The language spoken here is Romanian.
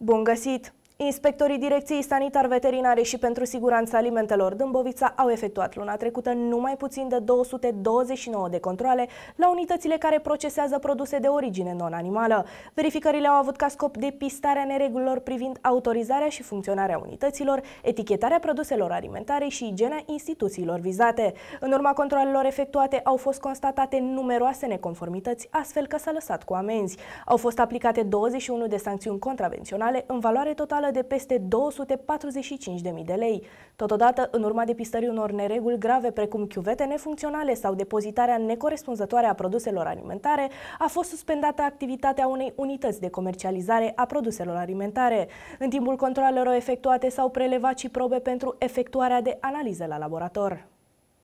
Bun găsit! Inspectorii Direcției Sanitar-Veterinare și pentru Siguranța Alimentelor Dâmbovița au efectuat luna trecută numai puțin de 229 de controle la unitățile care procesează produse de origine non-animală. Verificările au avut ca scop depistarea neregulilor privind autorizarea și funcționarea unităților, etichetarea produselor alimentare și igiena instituțiilor vizate. În urma controlelor efectuate au fost constatate numeroase neconformități, astfel că s-a lăsat cu amenzi. Au fost aplicate 21 de sancțiuni contravenționale în valoare totală penală de peste 245.000 de lei. Totodată, în urma depistării unor nereguli grave precum chiuvete nefuncționale sau depozitarea necorespunzătoare a produselor alimentare, a fost suspendată activitatea unei unități de comercializare a produselor alimentare. În timpul controlelor efectuate s-au prelevat și probe pentru efectuarea de analize la laborator.